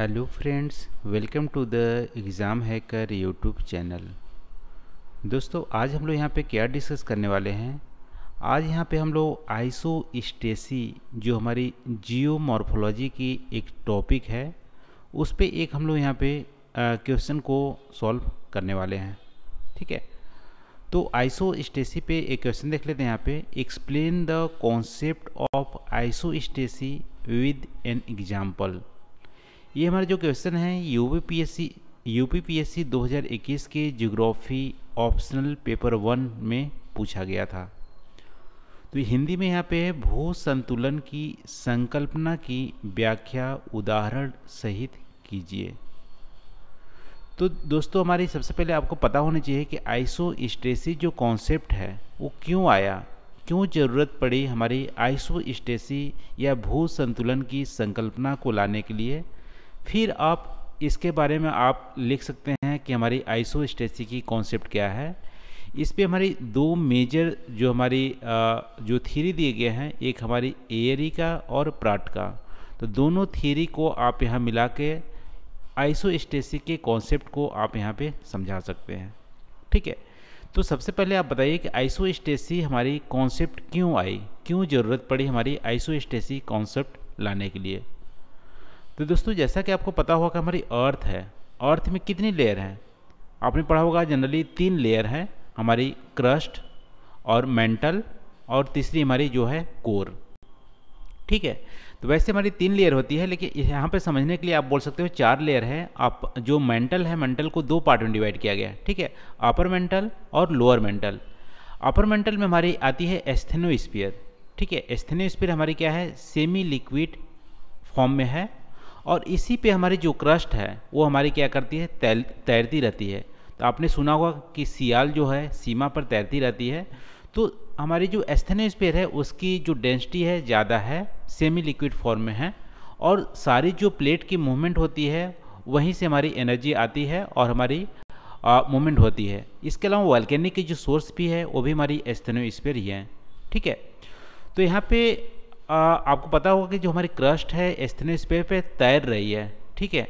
hello friends welcome to the exam hacker YouTube channel दोस्तों आज हम लोग यहाँ पे क्या डिस्कस करने वाले हैं आज यहाँ पे हम लोग आइसो स्टेसी जो हमारी जियोमॉर्फोलॉजी की एक टॉपिक है उस पर एक हम लोग यहाँ पे क्वेश्चन को सॉल्व करने वाले हैं ठीक है तो आइसो स्टेसी पे एक क्वेश्चन देख लेते हैं यहाँ पर explain the concept of isostasy with an example ये हमारा जो क्वेश्चन है U P P S C U P P S C दो हज़ार इक्कीस के जोग्राफ़ी ऑप्शनल पेपर वन में पूछा गया था तो हिंदी में यहाँ पे है भू संतुलन की संकल्पना की व्याख्या उदाहरण सहित कीजिए तो दोस्तों हमारी सबसे पहले आपको पता होना चाहिए कि आइसो स्टेसी जो कॉन्सेप्ट है वो क्यों आया क्यों ज़रूरत पड़ी हमारी आइसो स्टेसी या भू संतुलन की संकल्पना को लाने के लिए फिर आप इसके बारे में आप लिख सकते हैं कि हमारी आइसो की कॉन्सेप्ट क्या है इस पर हमारी दो मेजर जो हमारी जो थीरी दिए गए हैं एक हमारी एयरी का और प्राट का तो दोनों थीरी को आप यहाँ मिला के आइसो के कॉन्सेप्ट को आप यहाँ पे समझा सकते हैं ठीक है तो सबसे पहले आप बताइए कि आइसो हमारी कॉन्सेप्ट क्यों आई क्यों ज़रूरत पड़ी हमारी आइसो कॉन्सेप्ट लाने के लिए तो दोस्तों जैसा कि आपको पता होगा कि हमारी अर्थ है अर्थ में कितनी लेयर हैं आपने पढ़ा होगा जनरली तीन लेयर हैं हमारी क्रस्ट और मेंटल और तीसरी हमारी जो है कोर ठीक है तो वैसे हमारी तीन लेयर होती है लेकिन यहाँ पे समझने के लिए आप बोल सकते हो चार लेयर है आप जो मेंटल है मेंटल को दो पार्ट में डिवाइड किया गया ठीक है अपर मेंटल और लोअर मेंटल अपर मेंटल में हमारी आती है एस्थेनोस्पियर ठीक है एस्थेनोस्पियर हमारी क्या है सेमी लिक्विड फॉर्म में है और इसी पे हमारी जो क्रस्ट है वो हमारी क्या करती है तैरती रहती है तो आपने सुना होगा कि सियाल जो है सीमा पर तैरती रहती है तो हमारी जो एस्थेनोस्पेयर है उसकी जो डेंसिटी है ज़्यादा है सेमी लिक्विड फॉर्म में है और सारी जो प्लेट की मूवमेंट होती है वहीं से हमारी एनर्जी आती है और हमारी मूवमेंट होती है इसके अलावा वॉल्केनिक की जो सोर्स भी है वो भी हमारी एस्थेनोस्पेयर ही है ठीक है तो यहाँ पे आ, आपको पता होगा कि जो हमारी क्रस्ट है एस्थेनिस पे पे तैर रही है ठीक है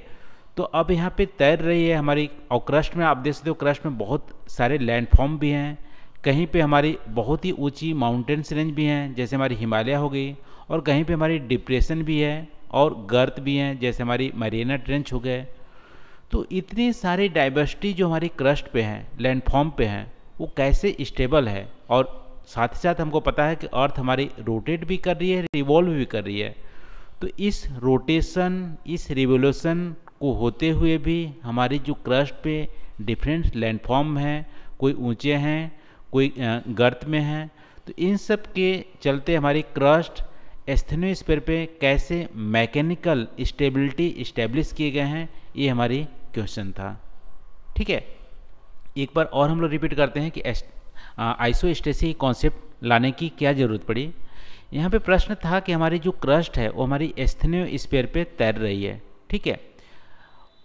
तो अब यहाँ पे तैर रही है हमारी और क्रस्ट में आप देख सकते हो क्रस्ट में बहुत सारे लैंडफॉर्म भी हैं कहीं पे हमारी बहुत ही ऊंची माउंटेन्स रेंज भी हैं जैसे हमारी हिमालय हो गई और कहीं पे हमारी डिप्रेशन भी है और गर्त भी हैं जैसे हमारी मरीना ट्रेंच हो गए तो इतनी सारी डाइवर्सिटी जो हमारी क्रस्ट पे हैं लैंडफॉर्म पे हैं वो कैसे स्टेबल है और साथ ही साथ हमको पता है कि अर्थ हमारी रोटेट भी कर रही है रिवॉल्व भी कर रही है तो इस रोटेशन इस रिवोल्यूशन को होते हुए भी हमारी जो क्रस्ट पे डिफरेंट लैंडफॉर्म हैं कोई ऊंचे हैं कोई गर्त में हैं तो इन सब के चलते हमारी क्रस्ट स्पेयर पे कैसे मैकेनिकल स्टेबिलिटी इस्टेब्लिश किए गए हैं ये हमारी क्वेश्चन था ठीक है एक बार और हम लोग रिपीट करते हैं कि आइसोस्टेसी कॉन्सेप्ट लाने की क्या ज़रूरत पड़ी यहाँ पे प्रश्न था कि हमारी जो क्रस्ट है वो हमारी एस्थनियो स्पेयर पे तैर रही है ठीक है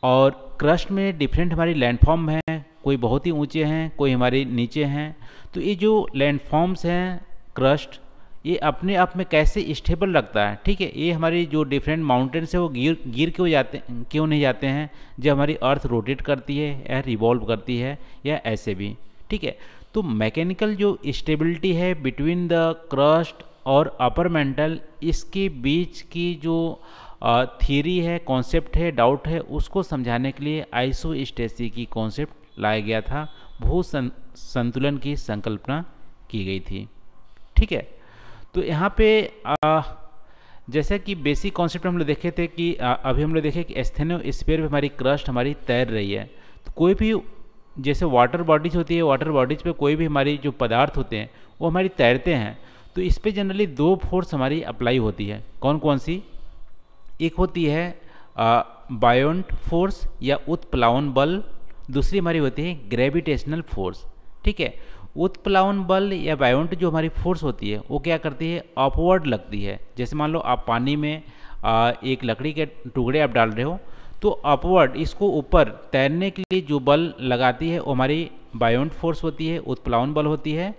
और क्रस्ट में डिफरेंट हमारी लैंडफॉर्म हैं कोई बहुत ही ऊंचे हैं कोई हमारे नीचे हैं तो ये जो लैंडफॉर्म्स हैं क्रस्ट ये अपने आप में कैसे स्टेबल लगता है ठीक है ये हमारी जो डिफरेंट माउंटेन्स है वो गिर गिर क्यों जाते क्यों नहीं जाते हैं जब हमारी अर्थ रोटेट करती है या रिवॉल्व करती है या ऐसे भी ठीक है तो मैकेनिकल जो स्टेबिलिटी है बिटवीन द क्रस्ट और अपर मेंटल इसके बीच की जो थियरी है कॉन्सेप्ट है डाउट है उसको समझाने के लिए स्टेसी की कॉन्सेप्ट लाया गया था भू सं, संतुलन की संकल्पना की गई थी ठीक है तो यहाँ पे आ, जैसा कि बेसिक कॉन्सेप्ट हम लोग देखे थे कि आ, अभी हम लोग देखे कि एस्थेनो स्पेयर पर हमारी क्रस्ट हमारी तैर रही है तो कोई भी जैसे वाटर बॉडीज होती है वाटर बॉडीज पे कोई भी हमारी जो पदार्थ होते हैं वो हमारी तैरते हैं तो इस पर जनरली दो फोर्स हमारी अप्लाई होती है कौन कौन सी एक होती है बायोन्ट फोर्स या उत्प्लावन बल दूसरी हमारी होती है ग्रेविटेशनल फोर्स ठीक है उत्प्लावन बल या बायोन्ट जो हमारी फोर्स होती है वो क्या करती है अपवर्ड लगती है जैसे मान लो आप पानी में आ, एक लकड़ी के टुकड़े आप डाल रहे हो तो अपवर्ड इसको ऊपर तैरने के लिए जो बल लगाती है वो हमारी बायोन्ट फोर्स होती है उत्प्लावन बल होती है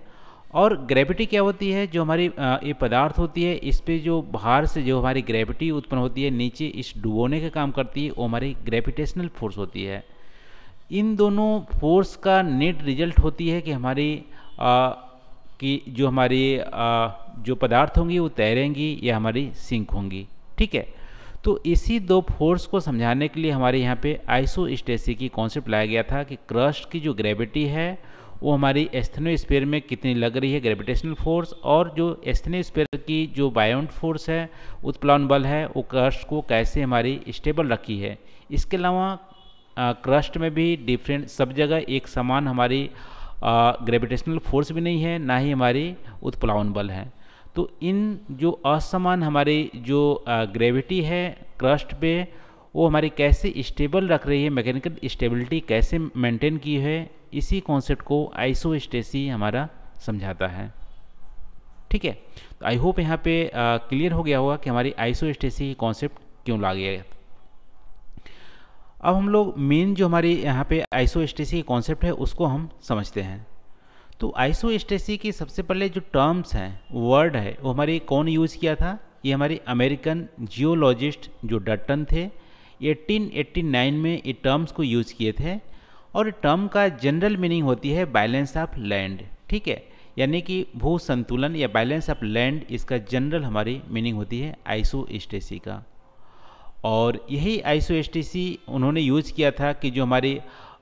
और ग्रेविटी क्या होती है जो हमारी ये पदार्थ होती है इस पर जो बाहर से जो हमारी ग्रेविटी उत्पन्न होती है नीचे इस डुबोने का काम करती है वो हमारी ग्रेविटेशनल फोर्स होती है इन दोनों फोर्स का नेट रिजल्ट होती है कि हमारी आ, कि जो हमारी आ, जो पदार्थ होंगी वो तैरेंगी या हमारी सिंक होंगी ठीक है तो इसी दो फोर्स को समझाने के लिए हमारे यहाँ पे स्टेसी की कॉन्सेप्ट लाया गया था कि क्रस्ट की जो ग्रेविटी है वो हमारी स्पेयर में कितनी लग रही है ग्रेविटेशनल फोर्स और जो स्पेयर की जो बायोन्ट फोर्स है उत्प्लावन बल है वो क्रस्ट को कैसे हमारी स्टेबल रखी है इसके अलावा क्रस्ट में भी डिफरेंट सब जगह एक समान हमारी ग्रेविटेशनल फोर्स भी नहीं है ना ही हमारी उत्प्लावन बल है तो इन जो असमान हमारी जो ग्रेविटी है क्रस्ट पे वो हमारी कैसे स्टेबल रख रही है मैकेनिकल स्टेबिलिटी कैसे मेंटेन की है इसी कॉन्सेप्ट को आइसो हमारा समझाता है ठीक है तो आई होप यहाँ पे क्लियर हो गया होगा कि हमारी स्टेसी कॉन्सेप्ट क्यों ला गया अब हम लोग मेन जो हमारी यहाँ पे आइसोस्टेसी कॉन्सेप्ट है उसको हम समझते हैं तो आइसोस्टेसी की सबसे पहले जो टर्म्स हैं वर्ड है वो हमारी कौन यूज़ किया था ये हमारी अमेरिकन जियोलॉजिस्ट जो डटन थे 1889 में ये टर्म्स को यूज़ किए थे और टर्म का जनरल मीनिंग होती है बैलेंस ऑफ लैंड ठीक है यानी कि भू संतुलन या बैलेंस ऑफ लैंड इसका जनरल हमारी मीनिंग होती है आइसोस्टेसी का और यही आइसोस्टेसी उन्होंने यूज़ किया था कि जो हमारी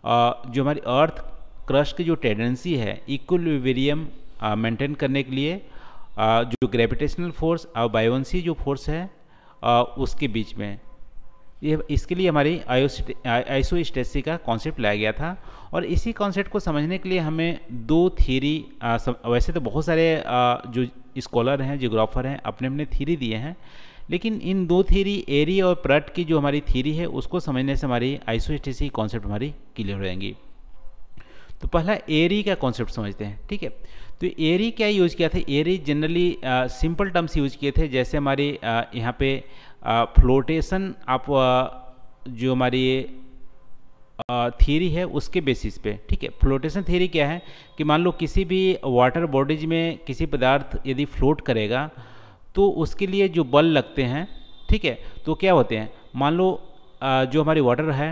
जो हमारी अर्थ क्रश की जो टेंडेंसी है इक्विलिब्रियम मेंटेन करने के लिए आ, जो ग्रेविटेशनल फोर्स और बायोन्सी जो फोर्स है आ, उसके बीच में ये इसके लिए हमारी आइसोस्टेसी का कॉन्सेप्ट लाया गया था और इसी कॉन्सेप्ट को समझने के लिए हमें दो थीरी आ, सम, वैसे तो बहुत सारे आ, जो स्कॉलर हैं जोग्राफर हैं अपने अपने थीरी दिए हैं लेकिन इन दो थीरी एरी और प्रट की जो हमारी थीरी है उसको समझने से हमारी आइसोस्टेसी कॉन्सेप्ट हमारी क्लियर हो जाएंगी तो पहला एरी का कॉन्सेप्ट समझते हैं ठीक है तो एरी क्या यूज़ किया था Airy generally simple terms use किए थे जैसे हमारी यहाँ पे फ्लोटेशन आप जो हमारी थीरी है उसके बेसिस पे ठीक है फ्लोटेशन थीरी क्या है कि मान लो किसी भी वाटर बॉडीज में किसी पदार्थ यदि फ्लोट करेगा तो उसके लिए जो बल लगते हैं ठीक है तो क्या होते हैं मान लो जो हमारी वाटर है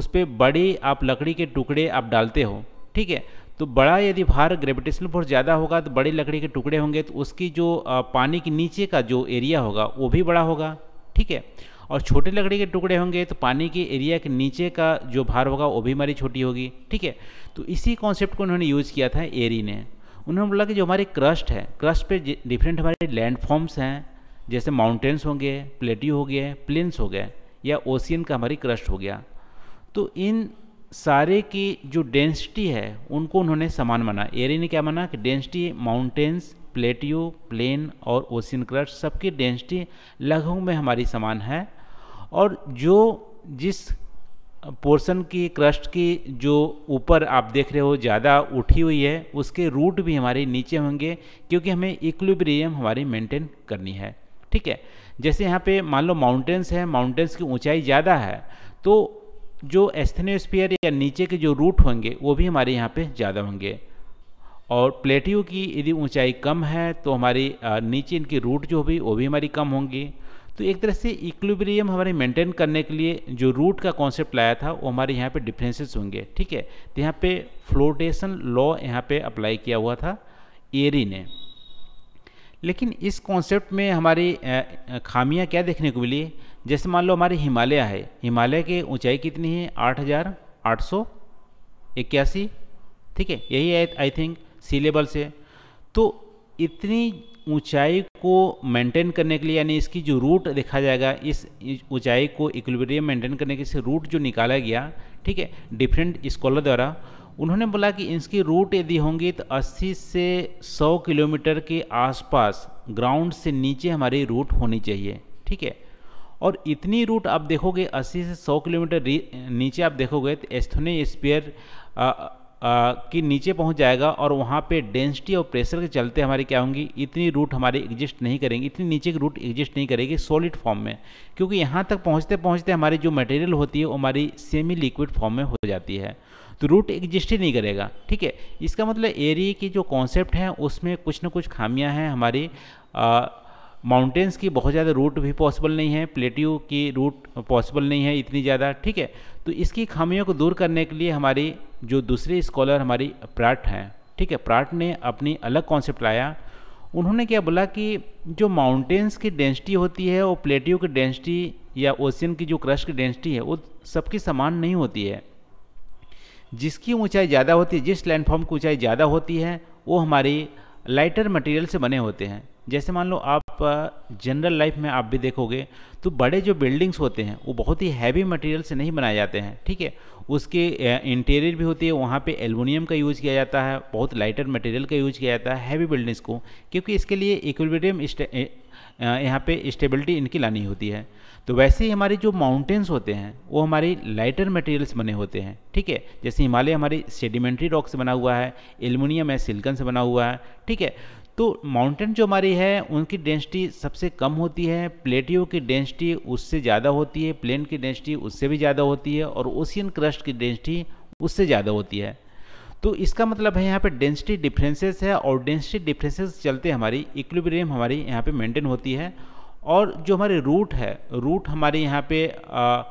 उस पर बड़ी आप लकड़ी के टुकड़े आप डालते हो ठीक है तो बड़ा यदि भार ग्रेविटेशनल फोर्स ज़्यादा होगा तो बड़े लकड़ी के टुकड़े होंगे तो उसकी जो पानी के नीचे का जो एरिया होगा वो भी बड़ा होगा ठीक है और छोटे लकड़ी के टुकड़े होंगे तो पानी के एरिया के नीचे का जो भार होगा वो भी हमारी छोटी होगी ठीक है तो इसी कॉन्सेप्ट को उन्होंने यूज़ किया था एरी ने उन्होंने बोला कि जो हमारे क्रस्ट है क्रस्ट पे डिफरेंट हमारे लैंडफॉर्म्स हैं जैसे माउंटेन्स होंगे प्लेट्यू हो गए प्लेन्स हो गए या ओशियन का हमारी क्रस्ट हो गया तो इन सारे की जो डेंसिटी है उनको उन्होंने समान माना एरी ने क्या माना कि डेंसिटी माउंटेन्स प्लेटियो प्लेन और ओशियन क्रस्ट सबकी डेंसिटी लगभग में हमारी समान है और जो जिस पोर्शन की क्रस्ट की जो ऊपर आप देख रहे हो ज़्यादा उठी हुई है उसके रूट भी हमारे नीचे होंगे क्योंकि हमें इक्विलिब्रियम हमारी मेंटेन करनी है ठीक है जैसे यहाँ पे मान लो माउंटेन्स है माउंटेन्स की ऊंचाई ज़्यादा है तो जो एस्थेनोस्फीयर या नीचे के जो रूट होंगे वो भी हमारे यहाँ पे ज़्यादा होंगे और प्लेटियो की यदि ऊंचाई कम है तो हमारी नीचे इनकी रूट जो होगी वो भी हमारी कम होंगी तो एक तरह से इक्विलिब्रियम हमारे मेंटेन करने के लिए जो रूट का कॉन्सेप्ट लाया था वो हमारे यहाँ पे डिफरेंसेस होंगे ठीक है तो यहाँ पे फ्लोटेशन लॉ यहाँ पे अप्लाई किया हुआ था एरी ने लेकिन इस कॉन्सेप्ट में हमारी खामियाँ क्या देखने को मिली जैसे मान लो हमारी हिमालय है हिमालय की ऊंचाई कितनी है आठ हज़ार आठ सौ इक्यासी ठीक है यही है आई थिंक सी लेवल से तो इतनी ऊंचाई को मेंटेन करने के लिए यानी इसकी जो रूट देखा जाएगा इस ऊंचाई को इक्विलिब्रियम मेंटेन करने के लिए रूट जो निकाला गया ठीक है डिफरेंट स्कॉलर द्वारा उन्होंने बोला कि इसकी रूट यदि होंगी तो 80 से 100 किलोमीटर के आसपास ग्राउंड से नीचे हमारी रूट होनी चाहिए ठीक है और इतनी रूट आप देखोगे 80 से 100 किलोमीटर नीचे आप देखोगे तो एस्थोनी स्पेयर के नीचे पहुंच जाएगा और वहाँ पे डेंसिटी और प्रेशर के चलते हमारी क्या होंगी इतनी रूट हमारे एग्जिस्ट नहीं करेंगी इतनी नीचे की रूट एग्जिस्ट नहीं करेगी सॉलिड फॉर्म में क्योंकि यहाँ तक पहुँचते पहुँचते हमारी जो मटेरियल होती है वो हमारी सेमी लिक्विड फॉर्म में हो जाती है तो रूट एग्जिस्ट ही नहीं करेगा ठीक है इसका मतलब एरिए की जो कॉन्सेप्ट है उसमें कुछ ना कुछ खामियाँ हैं हमारी आ, माउंटेन्स की बहुत ज़्यादा रूट भी पॉसिबल नहीं है प्लेटियो की रूट पॉसिबल नहीं है इतनी ज़्यादा ठीक है तो इसकी खामियों को दूर करने के लिए हमारी जो दूसरे स्कॉलर हमारी प्राट हैं ठीक है प्राट ने अपनी अलग कॉन्सेप्ट लाया उन्होंने क्या बोला कि जो माउंटेन्स की डेंसिटी होती है वो प्लेटियो की डेंसिटी या ओशियन की जो क्रश की डेंसिटी है वो सबकी समान नहीं होती है जिसकी ऊंचाई ज़्यादा होती है जिस लैंडफॉर्म की ऊंचाई ज़्यादा होती है वो हमारी लाइटर मटेरियल से बने होते हैं जैसे मान लो आप जनरल लाइफ में आप भी देखोगे तो बड़े जो बिल्डिंग्स होते हैं वो बहुत ही हैवी मटेरियल से नहीं बनाए जाते हैं ठीक है उसके इंटीरियर भी होती है वहाँ पे एलुमिनियम का यूज़ किया जाता है बहुत लाइटर मटेरियल का यूज़ किया जाता है हैवी बिल्डिंग्स को क्योंकि इसके लिए इक्विलिब्रियम यहाँ पे स्टेबिलिटी इनकी लानी होती है तो वैसे ही हमारे जो माउंटेन्स होते हैं वो हमारी लाइटर मटेरियल्स बने होते हैं ठीक है जैसे हिमालय हमारी सेडिमेंट्री रॉक से बना हुआ है एलुमिनियम है सिल्कन से बना हुआ है ठीक है तो माउंटेन जो हमारी है उनकी डेंसिटी सबसे कम होती है प्लेटियो की डेंसिटी उससे ज़्यादा होती है प्लेन की डेंसिटी उससे भी ज़्यादा होती है और ओशियन क्रस्ट की डेंसिटी उससे ज़्यादा होती है तो इसका मतलब है यहाँ पे डेंसिटी डिफरेंसेस है और डेंसिटी डिफरेंसेस चलते हमारी इक्विलिब्रियम हमारी यहाँ पे मेंटेन होती है और जो हमारे रूट है रूट हमारे यहाँ पे आ,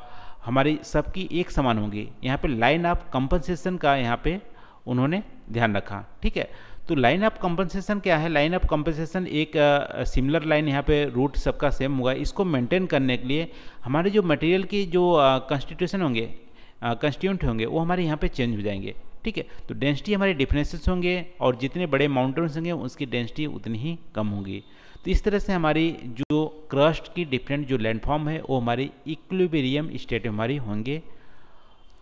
हमारी सबकी एक समान होंगी यहाँ पे लाइन ऑफ कंपनसेशन का यहाँ पे उन्होंने ध्यान रखा ठीक है तो लाइन ऑफ कंपनसेशन क्या है लाइन ऑफ कंपनसेशन एक सिमिलर लाइन यहाँ पे रूट सबका सेम होगा इसको मेंटेन करने के लिए हमारे जो मटेरियल की जो कंस्टिट्यूशन होंगे कंस्टिट्यूंट होंगे वो हमारे यहाँ पे चेंज हो जाएंगे ठीक है तो डेंसिटी हमारे डिफ्रेंसेस होंगे और जितने बड़े माउंटेन्स होंगे उसकी डेंसिटी उतनी ही कम होगी तो इस तरह से हमारी जो क्रस्ट की डिफरेंट जो लैंडफॉर्म है वो हमारी इक्लिबेरियम स्टेट हमारी होंगे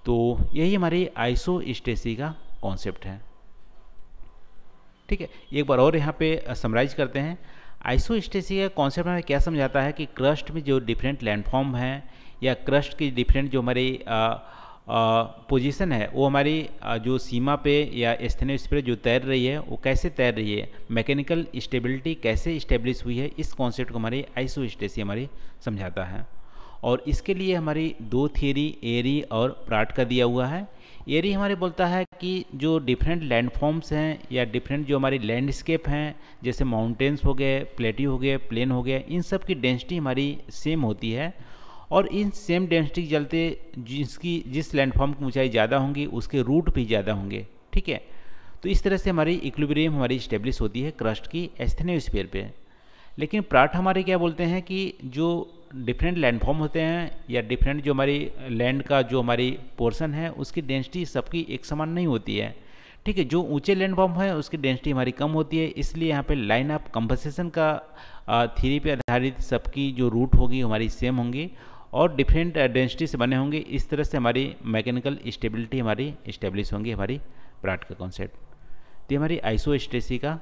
तो यही हमारी आइसो का कॉन्सेप्ट है ठीक है एक बार और यहाँ पे समराइज करते हैं स्टेसी का कॉन्सेप्ट हमें क्या समझाता है कि क्रस्ट में जो डिफरेंट लैंडफॉर्म हैं या क्रस्ट की डिफरेंट जो हमारी पोजीशन है वो हमारी जो सीमा पे या स्थानीय पे जो तैर रही है वो कैसे तैर रही है मैकेनिकल स्टेबिलिटी कैसे इस्टेब्लिश हुई है इस कॉन्सेप्ट को हमारी स्टेसी हमारी समझाता है और इसके लिए हमारी दो थियरी एरी और प्राट का दिया हुआ है एरी हमारे बोलता है कि जो डिफरेंट लैंडफॉर्म्स हैं या डिफरेंट जो हमारी लैंडस्केप हैं जैसे माउंटेन्स हो गए प्लेटी हो गए प्लेन हो गए इन सब की डेंसिटी हमारी सेम होती है और इन सेम डेंसिटी के चलते जिसकी जिस लैंडफॉर्म की ऊंचाई ज़्यादा होंगी उसके रूट भी ज़्यादा होंगे ठीक है तो इस तरह से हमारी इक्विबेरियम हमारी स्टेब्लिश होती है क्रस्ट की एस्थेनोस्फीयर पे लेकिन प्राट हमारे क्या बोलते हैं कि जो डिफरेंट लैंडफॉर्म होते हैं या डिफरेंट जो हमारी लैंड का जो हमारी पोर्शन है उसकी डेंसिटी सबकी एक समान नहीं होती है ठीक है जो ऊंचे लैंडफॉर्म है उसकी डेंसिटी हमारी कम होती है इसलिए यहाँ पे लाइन ऑफ कंपनसेशन का थ्री पे आधारित सबकी जो रूट होगी हमारी सेम होंगी और डिफरेंट डेंसिटी से बने होंगे इस तरह से हमारी मैकेनिकल स्टेबिलिटी हमारी इस्टेब्लिश होंगी हमारी प्राट का कॉन्सेप्ट तो हमारी आइसो का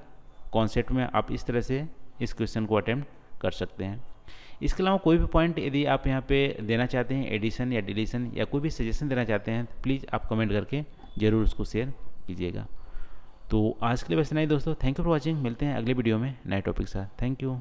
कॉन्सेप्ट में आप इस तरह से इस क्वेश्चन को अटैम्प्ट कर सकते हैं इसके अलावा कोई भी पॉइंट यदि आप यहाँ पे देना चाहते हैं एडिशन या डिलीशन या कोई भी सजेशन देना चाहते हैं तो प्लीज़ आप कमेंट करके ज़रूर उसको शेयर कीजिएगा तो आज के लिए बस नहीं दोस्तों थैंक यू फॉर वॉचिंग मिलते हैं अगले वीडियो में नए टॉपिक साथ थैंक यू